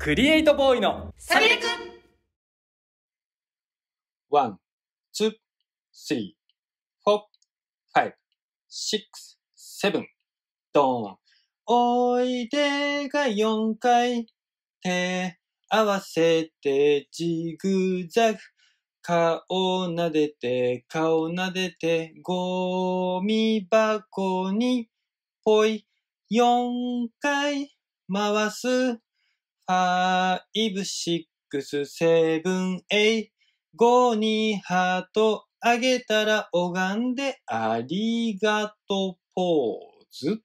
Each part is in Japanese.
クリエイトボーイのサビレくワン、ツー、スリー、フォー、ファイブ、シックス、セブン、ドーン。おいでが4回、手合わせてジグザグ。顔撫でて、顔撫でて、ゴミ箱に、ぽい、4回、回す。5、6、7、8。5にハートあげたら拝んでありがとうポーズ。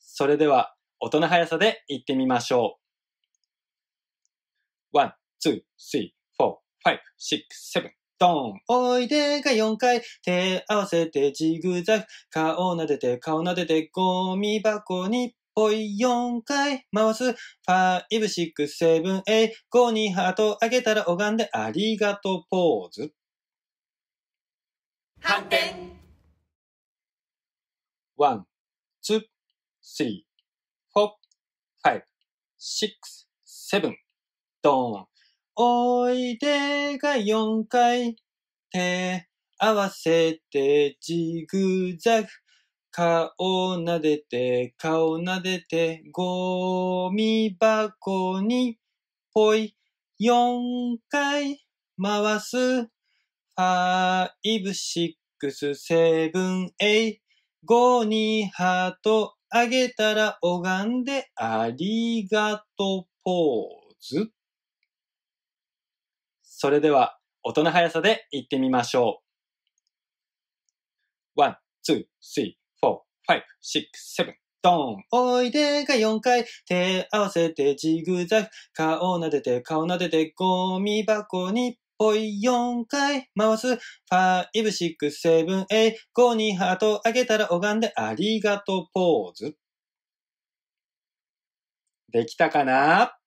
それでは音の速さで行ってみましょう。1、2、3、4、5、6、7。ドンおいでが4回、手合わせてジグザグ、顔撫でて顔撫でてゴミ箱におい、四回回す。5、6、7、8。五にハートあげたら拝んでありがとうポーズ。反転 !1、2、3、4、セブン。ドーン。おいでが四回。手合わせてジグザグ。顔撫でて、顔撫でて、ゴミ箱に、ぽい、四回回す。5、6、7、8、五にハートあげたら拝んでありがとうポーズ。それでは、音の速さで行ってみましょう。スリー。5、6、7。ドンおいでが4回、手合わせてジグザグ、顔撫でて顔撫でてゴミ箱にぽい4回回す。5、6、7、8、5にハートあげたら拝んでありがとうポーズ。できたかな